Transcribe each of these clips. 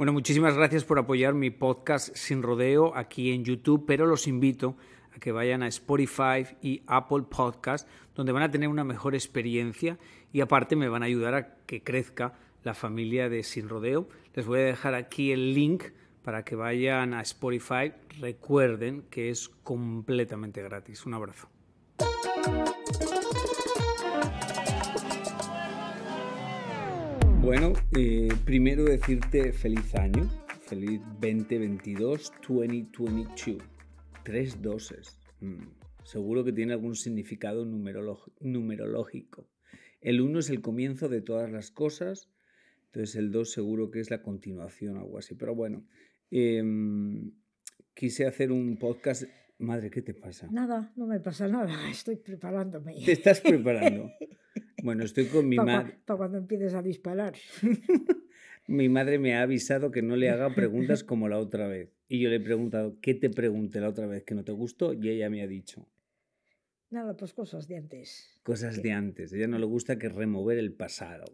Bueno, muchísimas gracias por apoyar mi podcast Sin Rodeo aquí en YouTube, pero los invito a que vayan a Spotify y Apple Podcast, donde van a tener una mejor experiencia y aparte me van a ayudar a que crezca la familia de Sin Rodeo. Les voy a dejar aquí el link para que vayan a Spotify. Recuerden que es completamente gratis. Un abrazo. Bueno, eh, primero decirte feliz año, feliz 2022, 2022. Tres doses. Mm, seguro que tiene algún significado numerológico. El 1 es el comienzo de todas las cosas, entonces el 2 seguro que es la continuación o algo así. Pero bueno, em, quise hacer un podcast. Madre, ¿qué te pasa? Nada, no me pasa nada, estoy preparándome. Te estás preparando. Bueno, estoy con mi madre. Para cuando empieces a disparar. mi madre me ha avisado que no le haga preguntas como la otra vez. Y yo le he preguntado, ¿qué te pregunté la otra vez que no te gustó? Y ella me ha dicho. Nada, pues cosas de antes. Cosas de antes. A ella no le gusta que remover el pasado.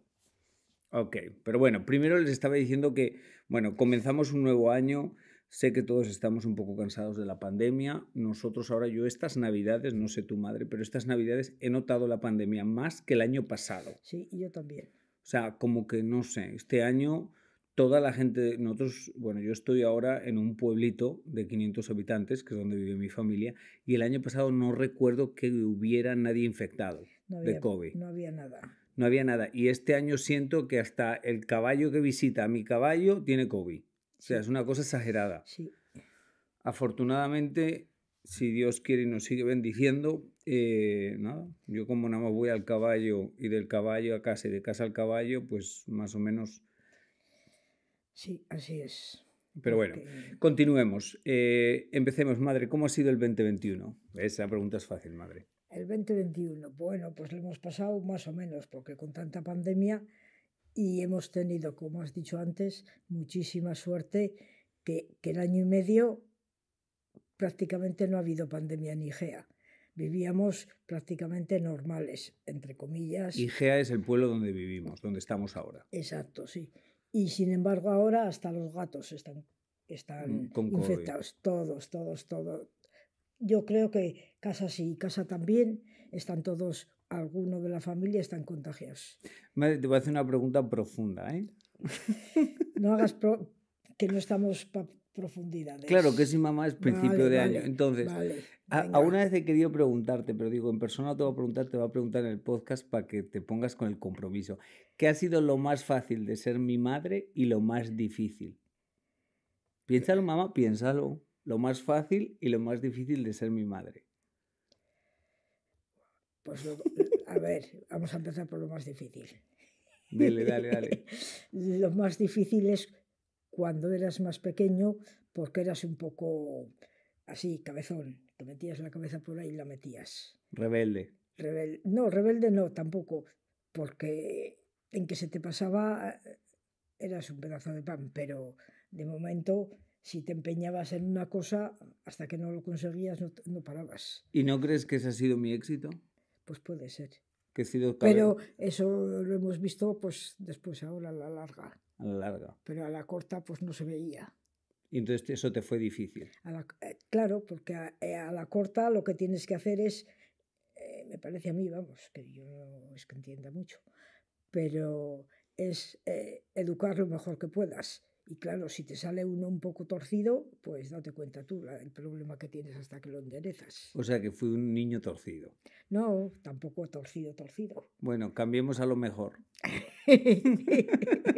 Ok, pero bueno, primero les estaba diciendo que, bueno, comenzamos un nuevo año Sé que todos estamos un poco cansados de la pandemia. Nosotros ahora, yo estas navidades, no sé tu madre, pero estas navidades he notado la pandemia más que el año pasado. Sí, yo también. O sea, como que no sé, este año toda la gente, nosotros, bueno, yo estoy ahora en un pueblito de 500 habitantes, que es donde vive mi familia, y el año pasado no recuerdo que hubiera nadie infectado de COVID. No había nada. No había nada. Y este año siento que hasta el caballo que visita a mi caballo tiene COVID. O sea, es una cosa exagerada. Sí. Afortunadamente, si Dios quiere y nos sigue bendiciendo, eh, nada, yo como nada más voy al caballo y del caballo a casa y de casa al caballo, pues más o menos... Sí, así es. Pero bueno, continuemos. Eh, empecemos, madre, ¿cómo ha sido el 2021? Esa pregunta es fácil, madre. El 2021, bueno, pues lo hemos pasado más o menos, porque con tanta pandemia y hemos tenido, como has dicho antes, muchísima suerte que, el año y medio prácticamente no ha habido pandemia en IGEA. Vivíamos prácticamente normales, entre comillas. IGEA es el pueblo donde vivimos, donde estamos ahora. Exacto, sí. Y sin embargo ahora hasta los gatos están, están mm, infectados, todos, todos, todos. Yo creo que casa sí, casa también, están todos alguno de la familia están contagiados. Madre, te voy a hacer una pregunta profunda, ¿eh? No hagas que no estamos para profundidades. Claro, que si mamá es principio de año. Entonces, alguna vez he querido preguntarte, pero digo, en persona te voy a preguntar, te voy a preguntar en el podcast para que te pongas con el compromiso. ¿Qué ha sido lo más fácil de ser mi madre y lo más difícil? Piénsalo, mamá, piénsalo. Lo más fácil y lo más difícil de ser mi madre. Pues a ver, vamos a empezar por lo más difícil. Dale, dale, dale. lo más difícil es cuando eras más pequeño, porque eras un poco así, cabezón, Te metías la cabeza por ahí y la metías. Rebelde. No, rebelde no, tampoco, porque en que se te pasaba eras un pedazo de pan, pero de momento si te empeñabas en una cosa, hasta que no lo conseguías no parabas. ¿Y no crees que ese ha sido mi éxito? pues puede ser. Pero eso lo hemos visto pues después ahora a la larga. A la larga. Pero a la corta pues no se veía. Y entonces eso te fue difícil. Eh, claro, porque eh, a, la corta lo que tienes que hacer es, eh, me parece a mí, vamos, que yo no es que entienda mucho, pero es educar lo mejor que puedas y claro, si te sale uno un poco torcido, pues date cuenta tú el problema que tienes hasta que lo enderezas. O sea que fui un niño torcido. No, tampoco torcido, torcido. Bueno, cambiemos a lo mejor.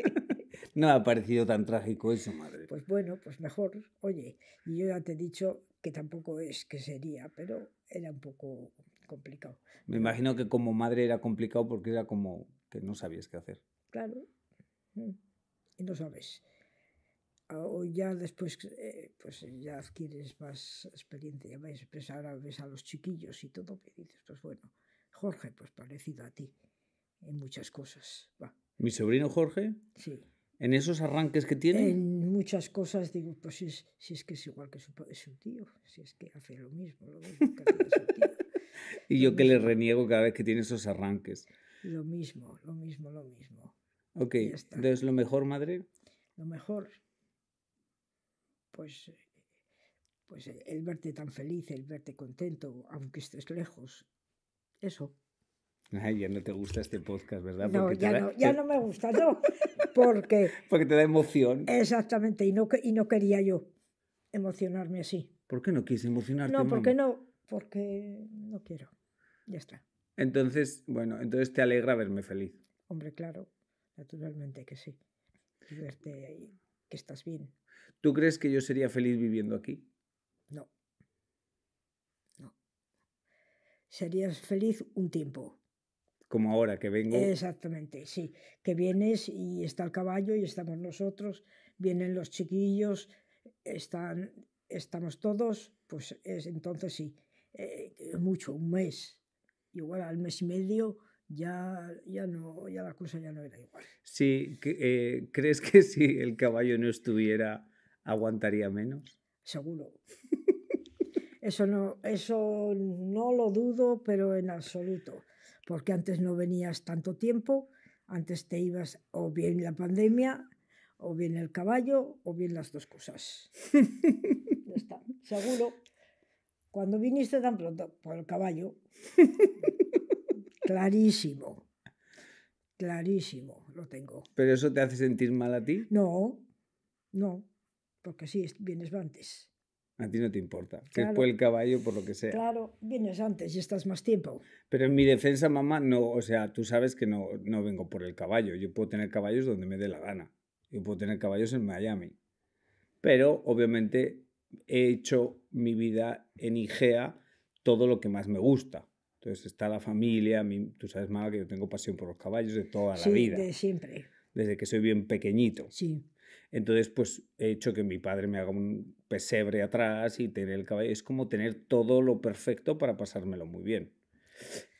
no ha parecido tan trágico eso, madre. Pues bueno, pues mejor. Oye, y yo ya te he dicho que tampoco es que sería, pero era un poco complicado. Me imagino que como madre era complicado porque era como que no sabías qué hacer. Claro. Mm. Y no sabes o ya después eh, pues ya adquieres más experiencia, ya ves, pues ahora ves a los chiquillos y todo, que dices, pues bueno, Jorge, pues parecido a ti en muchas cosas. ¿Mi sobrino Jorge? Sí. ¿En esos arranques que tiene? En muchas cosas digo, pues si es, si es que es igual que su, tío, si es que hace lo mismo, lo mismo tío. y yo que le reniego cada vez que tiene esos arranques. Lo mismo, lo mismo, lo mismo. Ok, entonces lo mejor, madre. Lo mejor, pues, eh, pues eh, el verte tan feliz, el verte contento, aunque estés lejos, eso. ya no te gusta este podcast, ¿verdad? No, ya, no ya no me gusta, no, porque... Porque te da emoción. Exactamente, y no, y no quería yo emocionarme así. ¿Por qué no quieres emocionarte? No, porque no, porque no quiero, ya está. Entonces, bueno, entonces te alegra verme feliz. Hombre, claro, naturalmente que sí. Verte ahí que estás bien. ¿Tú crees que yo sería feliz viviendo aquí? No. No. Serías feliz un tiempo. Como ahora que vengo. Exactamente, sí. Que vienes y está el caballo y estamos nosotros, vienen los chiquillos, están, estamos todos, pues entonces sí. Eh, mucho, un mes, igual al mes y medio, ya, ya, no, ya la cosa ya no era igual. Sí, eh, ¿crees que si el caballo no estuviera, aguantaría menos? Seguro. Eso no, eso no lo dudo, pero en absoluto, porque antes no venías tanto tiempo, antes te ibas o bien la pandemia, o bien el caballo, o bien las dos cosas. está, seguro. Cuando viniste tan pronto, por el caballo clarísimo. Clarísimo lo tengo. ¿Pero eso te hace sentir mal a ti? No, no, porque sí, vienes antes. A ti no te importa. que fue el caballo, por lo que sea. Claro, vienes antes y estás más tiempo. Pero en mi defensa, mamá, no, o sea, tú sabes que no, no vengo por el caballo. Yo puedo tener caballos donde me dé la gana. Yo puedo tener caballos en Miami. Pero obviamente he hecho mi vida en IGEA todo lo que más me gusta. Entonces está la familia, tú sabes, mamá que yo tengo pasión por los caballos de toda la vida. de siempre. Desde que soy bien pequeñito. Sí. Entonces, pues he hecho que mi padre me haga un pesebre atrás y tener el caballo. Es como tener todo lo perfecto para pasármelo muy bien.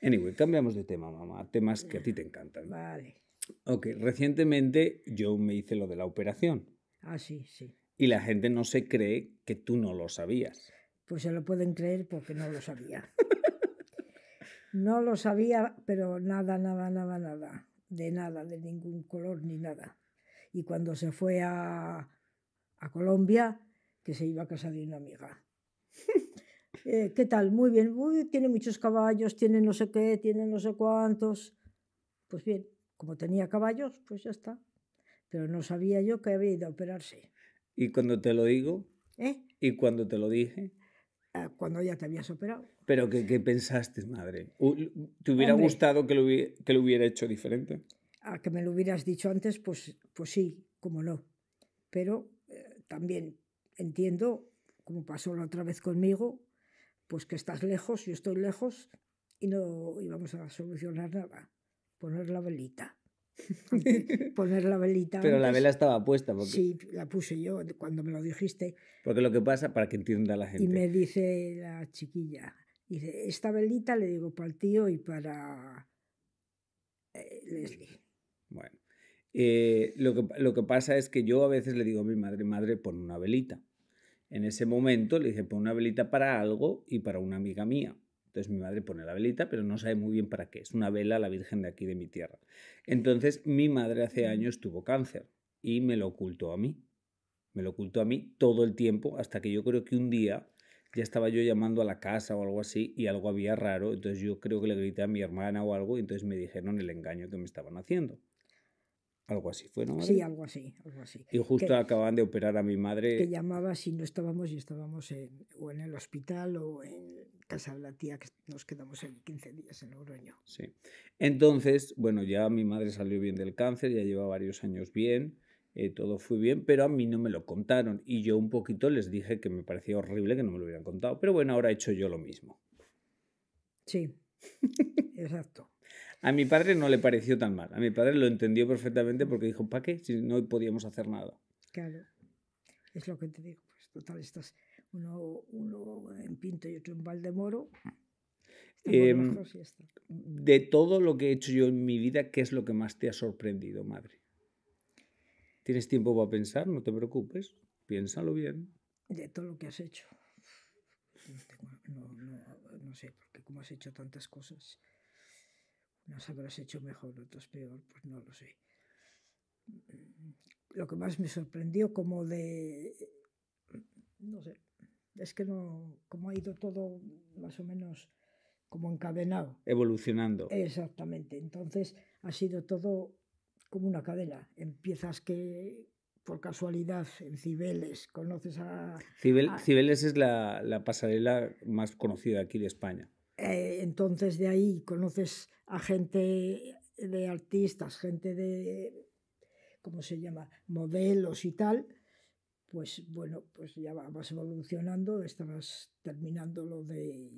Anyway, cambiamos de tema, mamá. Temas que a ti te encantan. Vale. Ok, recientemente yo me hice lo de la operación. Ah, sí, sí. Y la gente no se cree que tú no lo sabías. Pues se lo pueden creer porque no lo sabía. No lo sabía, pero nada, nada, nada, nada. De nada, de ningún color ni nada. Y cuando se fue a, a Colombia, que se iba a casa de una amiga. Eh, ¿Qué tal? Muy bien. Uy, tiene muchos caballos, tiene no sé qué, tiene no sé cuántos. Pues bien, como tenía caballos, pues ya está. Pero no sabía yo que había ido a operarse. ¿Y cuando te lo digo? ¿Eh? ¿Y cuando te lo dije? cuando ya te habías operado. Pero ¿qué, qué pensaste, madre? ¿Te hubiera gustado que lo, hubiera, que lo hubiera hecho diferente? A que me lo hubieras dicho antes, pues, pues sí, como no. Pero eh, también entiendo, como pasó la otra vez conmigo, pues que estás lejos, yo estoy lejos y no íbamos a solucionar nada. Poner la velita. poner la velita. Pero la vela estaba puesta. Sí, la puse yo cuando me lo dijiste. Porque lo que pasa, para que entienda la gente. Y me dice la chiquilla, esta velita le digo para el tío y para eh, Leslie. Bueno, eh, lo, que, lo que pasa es que yo a veces le digo a mi madre, madre, pon una velita. En ese momento le dije, pon una velita para algo y para una amiga mía. Entonces mi madre pone la velita, pero no sabe muy bien para qué. Es una vela a la Virgen de aquí de mi tierra. Entonces mi madre hace años tuvo cáncer y me lo ocultó a mí. Me lo ocultó a mí todo el tiempo hasta que yo creo que un día ya estaba yo llamando a la casa o algo así y algo había raro. Entonces yo creo que le grité a mi hermana o algo y entonces me dijeron el engaño que me estaban haciendo. Algo así fue, ¿no? Sí, algo así, Y justo acababan de operar a mi madre. Que llamaba si no estábamos y estábamos en, o en el hospital o en casa de la tía que nos quedamos en 15 días en Logroño. Sí. Entonces, bueno, ya mi madre salió bien del cáncer, ya lleva varios años bien, eh, todo fue bien, pero a mí no me lo contaron y yo un poquito les dije que me parecía horrible que no me lo hubieran contado, pero bueno, ahora he hecho yo lo mismo. Sí, exacto. A mi padre no le pareció tan mal. A mi padre lo entendió perfectamente porque dijo, ¿para qué? Si no podíamos hacer nada. Claro. Es lo que te digo. Pues total, estás uno, uno en Pinto y otro en Valdemoro. Em, de todo lo que he hecho yo en mi vida, ¿qué es lo que más te ha sorprendido, madre? ¿Tienes tiempo para pensar? No te preocupes. Piénsalo bien. De todo lo que has hecho. No, no, no, no sé, porque como has hecho tantas cosas. ¿Nos habrás hecho mejor, otros peor, pues no lo sé. Lo que más me sorprendió como de... No sé, es que no... Como ha ido todo más o menos como encadenado. Evolucionando. Exactamente. Entonces ha sido todo como una cadena. Empiezas que por casualidad en Cibeles, conoces a... Cibeles es la, la pasarela más conocida aquí de España. Eh, entonces de ahí conoces a gente de artistas, gente de, ¿cómo se llama?, modelos y tal, pues bueno, pues ya vas evolucionando, estabas terminando lo de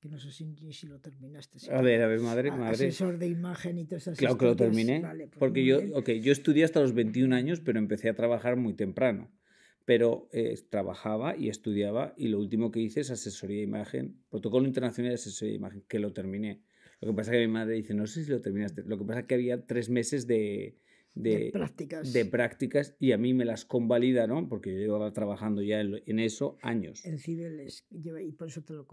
que no sé si, lo terminaste. a ver, a ver, madre, Asesor de imagen y todas esas Claro que lo terminé, pues porque yo, yo estudié hasta los 21 años, pero empecé a trabajar muy temprano pero eh, trabajaba y estudiaba y lo último que hice es asesoría de imagen, protocolo internacional de asesoría de imagen, que lo terminé. Lo que pasa es que mi madre dice, no sé si lo terminaste. Lo que pasa es que había tres meses de, de, prácticas. de prácticas y a mí me las convalidaron ¿no? porque yo llevaba trabajando ya en, eso años. En Cibeles, y por eso te lo...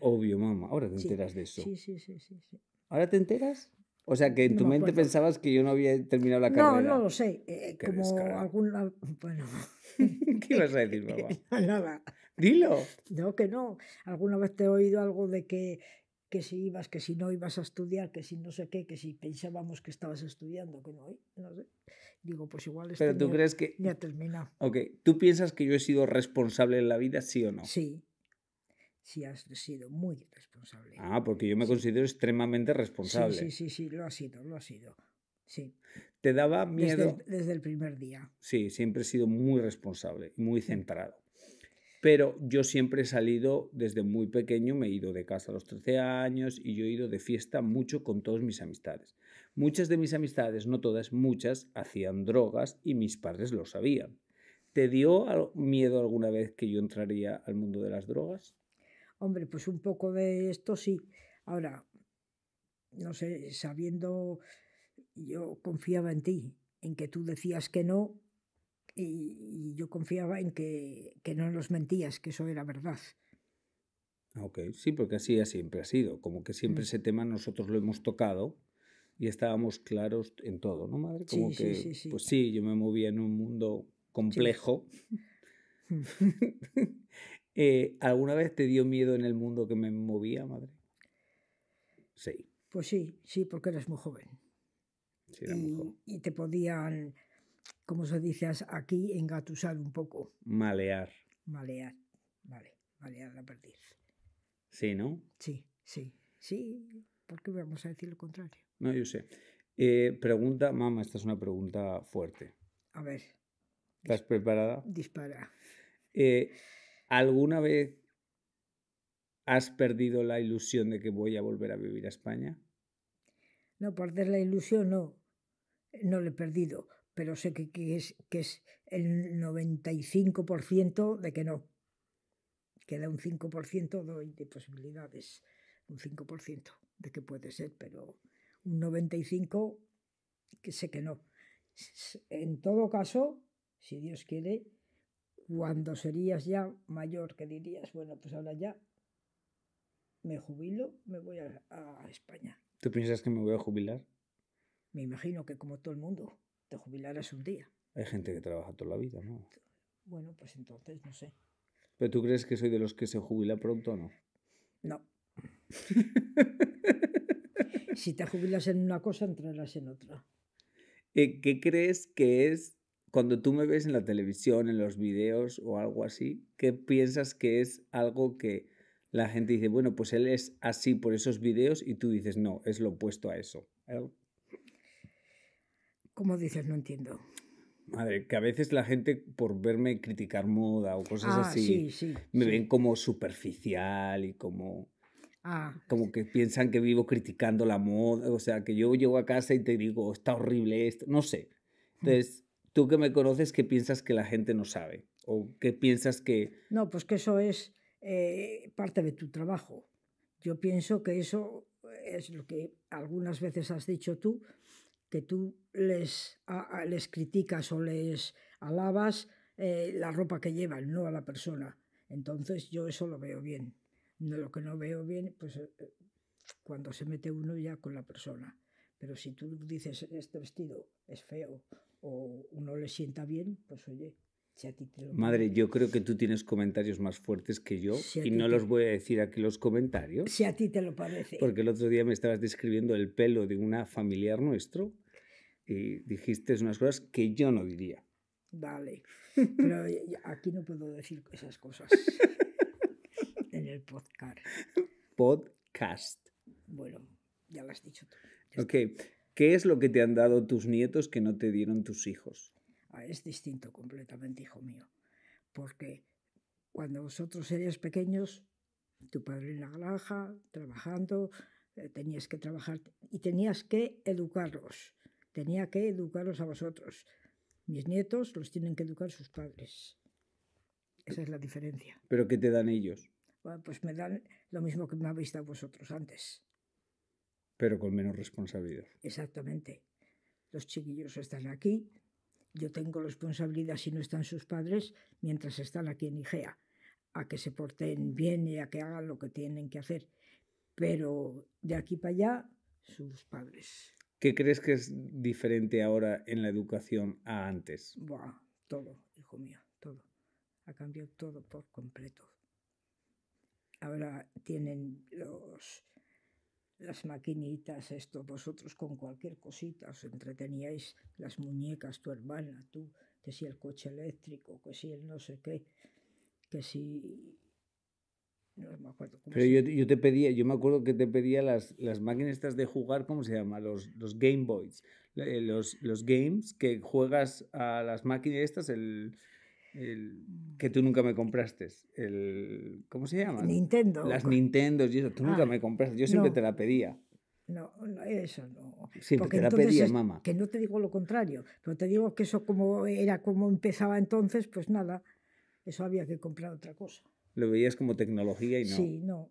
Obvio, mamá, ahora te enteras de eso. Sí, sí, sí, sí, sí. ¿Ahora te enteras? O sea, que en tu mente pensabas que yo no había terminado la carrera. No, no lo sé. Eh, como alguna. Bueno. ¿Qué ibas a decir, mamá? Nada. Dilo. No, que no. Alguna vez te he oído algo de que, que si ibas, que si no ibas a estudiar, que si no sé qué, que si pensábamos que estabas estudiando, que no, ¿eh? no sé. Digo, pues igual Pero tú crees que. Ya termina. Ok. ¿Tú piensas que yo he sido responsable en la vida, sí o no? Sí si has sido muy responsable. Ah, porque yo me considero extremadamente responsable. Sí, sí, sí, lo ha sido, lo ha sido. Sí. ¿Te daba miedo? Desde el, desde el primer día. Sí, siempre he sido muy responsable, muy mm. centrado. Pero yo siempre he salido desde muy pequeño, me he ido de casa a los 13 años y yo he ido de fiesta mucho con todas mis amistades. Muchas de mis amistades, no todas, muchas, hacían drogas y mis padres lo sabían. ¿Te dio miedo alguna vez que yo entraría al mundo de las drogas? Hombre, pues un poco de esto sí. Ahora, no sé, sabiendo, yo confiaba en ti, en que tú decías que no y, yo confiaba en que, no nos mentías, que eso era verdad. Ah, ok, sí, porque así siempre ha sido, como que siempre mm. ese tema nosotros lo hemos tocado y estábamos claros en todo, ¿no, madre? Como sí, sí, sí, pues sí, yo me movía en un mundo complejo mm. Eh, ¿Alguna vez te dio miedo en el mundo que me movía, madre? Sí. Pues sí, sí, porque eras muy joven. Sí, era y, muy joven. Y te podían, como se dice aquí, engatusar un poco. Malear. Malear, vale, malear a partir. Sí, ¿no? Sí, sí, sí, porque vamos a decir lo contrario. No, yo sé. Eh, pregunta, mamá, esta es una pregunta fuerte. A ver. ¿Estás preparada? Dispara. Eh, ¿Alguna vez has perdido la ilusión de que voy a volver a vivir a España? No, perder la ilusión no, no la he perdido, pero sé que, es, que es el 95% de que no. Queda un 5% de posibilidades, un 5% de que puede ser, pero un 95% que sé que no. En todo caso, si Dios quiere, cuando serías ya mayor, que dirías, bueno, pues ahora ya me jubilo, me voy a, a España. ¿Tú piensas que me voy a jubilar? Me imagino que como todo el mundo, te jubilarás un día. Hay gente que trabaja toda la vida, ¿no? Bueno, pues entonces no sé. ¿Pero tú crees que soy de los que se jubila pronto o no? No. si te jubilas en una cosa, entrarás en otra. Eh, ¿Qué crees que es cuando tú me ves en la televisión, en los videos o algo así, ¿qué piensas que es algo que la gente dice, bueno, pues él es así por esos videos y tú dices, no, es lo opuesto a eso? ¿Cómo dices? No entiendo. Madre, que a veces la gente por verme criticar moda o cosas ah, así, me ven como superficial y como... Ah, como que piensan que vivo criticando la moda, o sea, que yo llego a casa y te digo, está horrible esto, no sé. Mm. Entonces, tú que me conoces, ¿qué piensas que la gente no sabe? ¿O qué piensas que...? No, pues que eso es eh, parte de tu trabajo. Yo pienso que eso es lo que algunas veces has dicho tú, que tú les, criticas o les alabas eh, la ropa que llevan, no a la persona. Entonces yo eso lo veo bien. lo que no veo bien, pues eh, cuando se mete uno ya con la persona. Pero si tú dices, este vestido es feo o uno le sienta bien, pues oye, si a ti te lo... Madre, yo creo que tú tienes comentarios más fuertes que yo y no los voy a decir aquí los comentarios. Si a ti te lo parece. Porque el otro día me estabas describiendo el pelo de una familiar nuestro y dijiste unas cosas que yo no diría. Vale, pero aquí no puedo decir esas cosas en el podcast. Podcast. Bueno, ya lo has dicho tú. ok. ¿Qué es lo que te han dado tus nietos que no te dieron tus hijos? Ah, es distinto completamente, hijo mío, porque cuando vosotros erais pequeños, tu padre en la granja, trabajando, eh, tenías que trabajar y tenías que educarlos, tenía que educarlos a vosotros. Mis nietos los tienen que educar sus padres. Esa es la diferencia. ¿Pero qué te dan ellos? pues me dan lo mismo que me habéis dado vosotros antes pero con menos responsabilidad. Exactamente. Los chiquillos están aquí, yo tengo responsabilidad si no están sus padres mientras están aquí en IGEA, a que se porten bien y a que hagan lo que tienen que hacer. Pero de aquí para allá, sus padres. ¿Qué crees que es diferente ahora en la educación a antes? todo, hijo mío, todo. Ha cambiado todo por completo. Ahora tienen los, las maquinitas, esto, vosotros con cualquier cosita os entreteníais, las muñecas, tu hermana, tú, que si el coche eléctrico, que si el no sé qué, que si... No me acuerdo cómo Pero yo, yo, te pedía, yo me acuerdo que te pedía las, las máquinas estas de jugar, ¿cómo se llama? Los, los Game Boys, eh, los, los games que juegas a las máquinas estas, el el, mm. que tú nunca me compraste. El, ¿Cómo se llama? Nintendo. Las Nintendo y eso. Tú nunca ah, me compraste. Yo siempre te la pedía. No, eso no. Siempre te la pedía, mamá. Que no te digo lo contrario, pero te digo que eso como era como empezaba entonces, pues nada, eso había que comprar otra cosa. Lo veías como tecnología y no. Sí, no.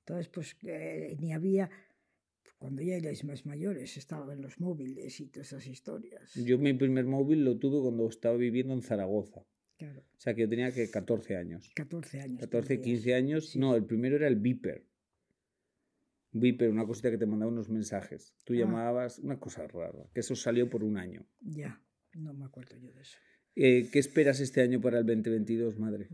Entonces, pues eh, ni había, cuando ya erais más mayores, estaba en los móviles y todas esas historias. Yo mi primer móvil lo tuve cuando estaba viviendo en Zaragoza. Claro. O sea, que yo tenía que 14 años. 14 años. 14, 15 años. No, el primero era el Viper. Viper, una cosita que te mandaba unos mensajes. Tú ah. llamabas, una cosa rara, que eso salió por un año. Ya, no me acuerdo yo de eso. Eh, ¿Qué esperas este año para el 2022, madre?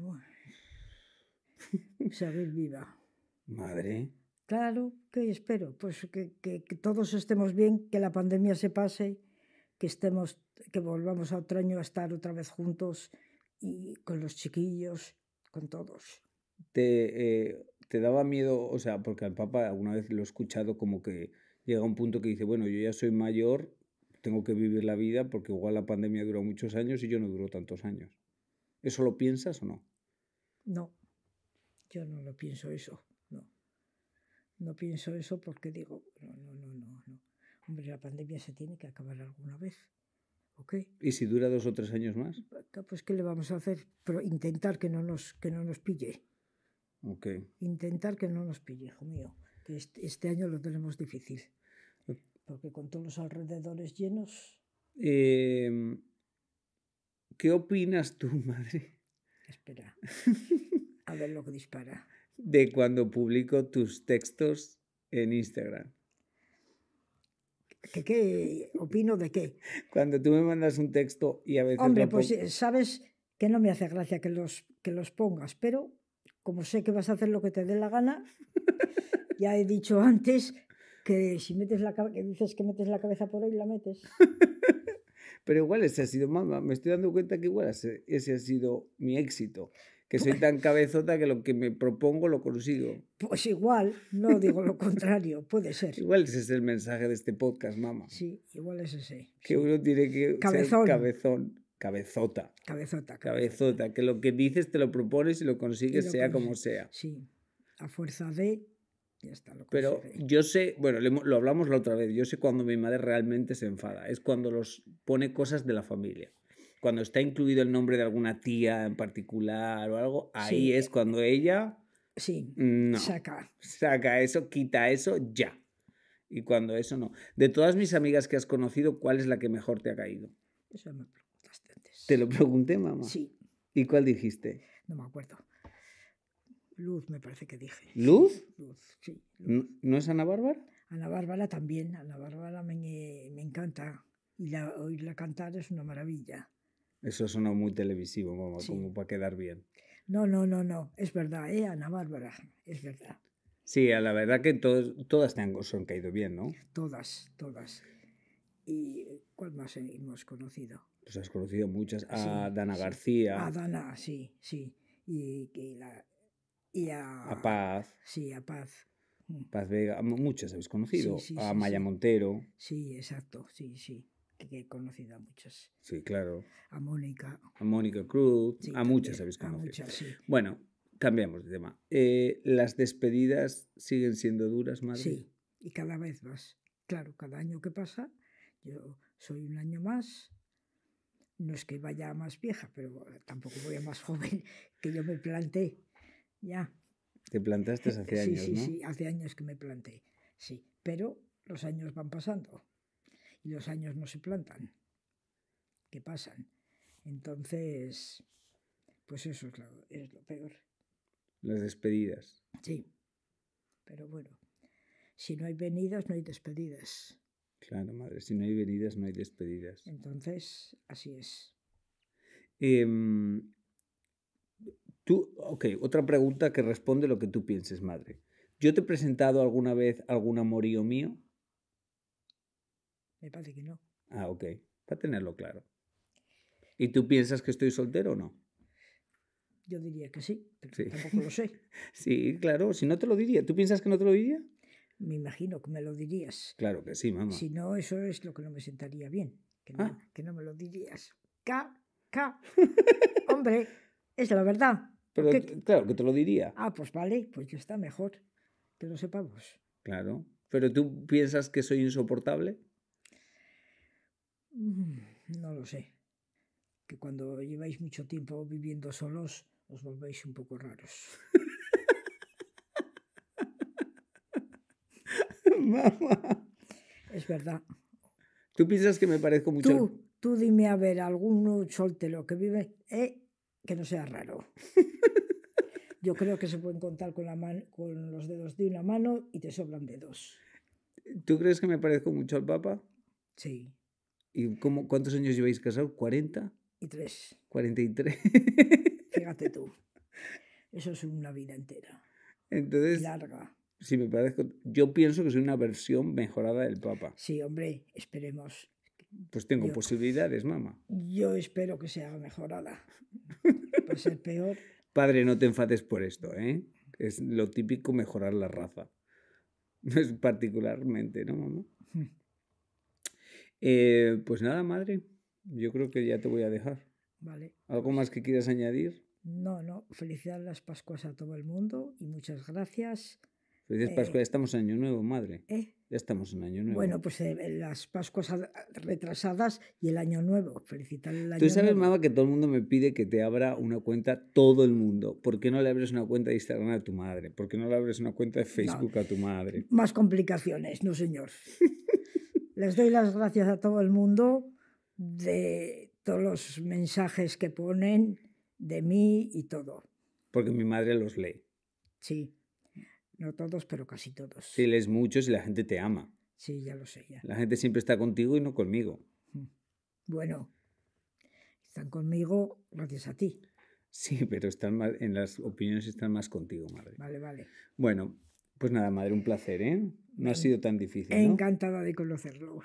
Saber viva. Madre. Claro, que espero, pues que, todos estemos bien, que la pandemia se pase, que estemos, que volvamos a otro año a estar otra vez juntos y con los chiquillos, con todos. Te, eh, te daba miedo, o sea, porque al Papa alguna vez lo he escuchado como que llega un punto que dice, bueno, yo ya soy mayor, tengo que vivir la vida porque igual la pandemia duró muchos años y yo no duró tantos años. ¿Eso lo piensas o no? No, yo no lo pienso eso no pienso eso porque digo, no, no, no, no, Hombre, la pandemia se tiene que acabar alguna vez. ¿Y si dura dos o tres años más? Pues ¿qué le vamos a hacer? Pero intentar que no nos, que no nos pille. Intentar que no nos pille, hijo mío. Que este, año lo tenemos difícil. Porque con todos los alrededores llenos... Em, ¿Qué opinas tú, madre? Espera. A ver lo que dispara de cuando publico tus textos en Instagram. ¿Qué, ¿Qué, opino de qué? Cuando tú me mandas un texto y a veces... Hombre, pues eh, sabes que no me hace gracia que los, que los pongas, pero como sé que vas a hacer lo que te dé la gana, ya he dicho antes que si metes la que dices que metes la cabeza por ahí, la metes. pero igual ese ha sido, me estoy dando cuenta que igual ese ha sido mi éxito que soy tan cabezota que lo que me propongo lo consigo. Pues igual, no digo lo contrario, puede ser. Igual ese es el mensaje de este podcast, mamá. Sí, igual es ese. Que uno tiene que cabezón. ser cabezón. Cabezota. Cabezota, cabezota. Que lo que dices te lo propones y lo consigues, sea como sea. Sí. A fuerza de. Ya está, lo Pero yo sé, bueno, lo hablamos la otra vez, yo sé cuando mi madre realmente se enfada. Es cuando los pone cosas de la familia cuando está incluido el nombre de alguna tía en particular o algo, ahí es cuando ella... Sí, saca. Saca eso, quita eso, ya. Y cuando eso no. De todas mis amigas que has conocido, ¿cuál es la que mejor te ha caído? Eso me preguntaste antes. ¿Te lo pregunté, mamá? Sí. ¿Y cuál dijiste? No me acuerdo. Luz, me parece que dije. ¿Luz? Luz, sí. ¿No, es Ana Bárbara? Ana Bárbara también. Ana Bárbara me, me encanta. Y oírla cantar es una maravilla. Eso sonó muy televisivo, como para quedar bien. No, no, no, no, es verdad, ¿eh? Ana Bárbara, es verdad. Sí, a la verdad que todas te han, son caído bien, ¿no? Todas, todas. ¿Y cuál más hemos conocido? Pues has conocido muchas, a Dana García. A Dana, sí, sí. Y, a, a... Paz. Sí, a Paz. Mm. Paz Vega, muchas habéis conocido. a Maya Montero. Sí, exacto, sí, sí que he conocido a muchas. Sí, claro. A Mónica. A Mónica Cruz, a muchas habéis conocido. Bueno, cambiamos de tema. Eh, ¿Las despedidas siguen siendo duras, madre? Sí, y cada vez más. Claro, cada año que pasa, yo soy un año más. No es que vaya más vieja, pero tampoco voy a más joven que yo me planté. Ya. Te plantaste hace años, ¿no? Sí, sí, hace años que me planté. Sí, pero los años van pasando y los años no se plantan, que pasan. Entonces, pues eso es lo, peor. Las despedidas. Sí, pero bueno, si no hay venidas, no hay despedidas. Claro, madre, si no hay venidas, no hay despedidas. Entonces, así es. Em, tú, ok, otra pregunta que responde lo que tú pienses, madre. ¿Yo te he presentado alguna vez algún amorío mío? Me parece que no. Ah, ok. Para tenerlo claro. ¿Y tú piensas que estoy soltero o no? Yo diría que sí, pero tampoco lo sé. sí, claro, si no te lo diría. ¿Tú piensas que no te lo diría? Me imagino que me lo dirías. Claro que sí, mamá. Si no, eso es lo que no me sentaría bien. Que no, ah. me lo dirías. K, K. Hombre, es la verdad. Pero claro que te lo diría. Ah, pues vale, pues ya está mejor que lo sepamos. Claro. Pero tú piensas que soy insoportable. Mm, no lo sé. Que cuando lleváis mucho tiempo viviendo solos, os volvéis un poco raros. Mamá. Es verdad. ¿Tú piensas que me parezco mucho? Tú, tú dime a ver, algún soltero que vive, eh, que no sea raro. Yo creo que se pueden contar con, la mano con los dedos de una mano y te sobran dedos. ¿Tú crees que me parezco mucho al Papa? Sí. ¿Y cuántos años lleváis casados? ¿40? Y tres. 43. Fíjate tú. Eso es una vida entera. Entonces. Larga. si me parece... Yo pienso que soy una versión mejorada del Papa. Sí, hombre, esperemos. Pues tengo posibilidades, mamá. Yo espero que sea mejorada. Puede ser peor. Padre, no te enfades por esto, ¿eh? Es lo típico mejorar la raza. No es particularmente, ¿no, mamá? Eh, pues nada, madre, yo creo que ya te voy a dejar. Vale. ¿Algo pues más que quieras añadir? No, no. Felicidades las Pascuas a todo el mundo y muchas gracias. Felices Pascuas, ya eh, estamos en Año Nuevo, madre. ¿Eh? Ya estamos en Año Nuevo. Bueno, pues las Pascuas retrasadas y el Año Nuevo. Felicitar el Año Nuevo. Tú sabes, mamá, que todo el mundo me pide que te abra una cuenta, todo el mundo. ¿Por qué no le abres una cuenta de Instagram a tu madre? ¿Por qué no le abres una cuenta de Facebook a tu madre? Más complicaciones, no, señor. Les doy las gracias a todo el mundo de todos los mensajes que ponen de mí y todo. Porque mi madre los lee. Sí. No todos, pero casi todos. Sí, lees muchos y la gente te ama. Sí, ya lo sé. Ya. La gente siempre está contigo y no conmigo. Bueno, están conmigo gracias a ti. Sí, pero están más, en las opiniones están más contigo, madre. Vale, vale. Bueno, pues nada, madre, un placer, ¿eh? No ha sido tan difícil. ¿no? Encantada de conocerlo.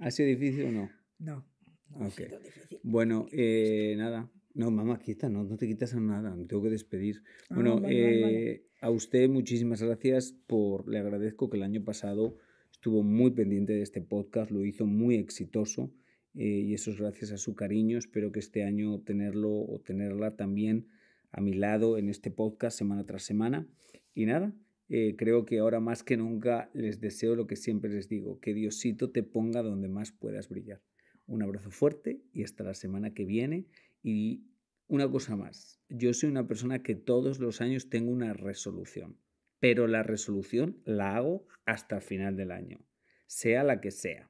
¿Ha sido difícil o no? No, no ha sido difícil. Bueno, eh, nada. No, mamá, quieta, no, no te quitas a nada, me tengo que despedir. Ah, bueno, eh, a usted muchísimas gracias por, le agradezco que el año pasado estuvo muy pendiente de este podcast, lo hizo muy exitoso eh, y eso es gracias a su cariño. Espero que este año tenerlo o tenerla también a mi lado en este podcast semana tras semana. Y nada, eh, creo que ahora más que nunca les deseo lo que siempre les digo, que Diosito te ponga donde más puedas brillar. Un abrazo fuerte y hasta la semana que viene. Y una cosa más, yo soy una persona que todos los años tengo una resolución, pero la resolución la hago hasta el final del año, sea la que sea.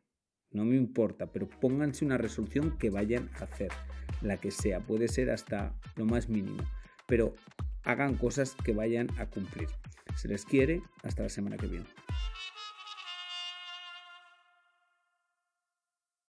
No me importa, pero pónganse una resolución que vayan a hacer, la que sea, puede ser hasta lo más mínimo, pero hagan cosas que vayan a cumplir. Se les quiere. Hasta la semana que viene.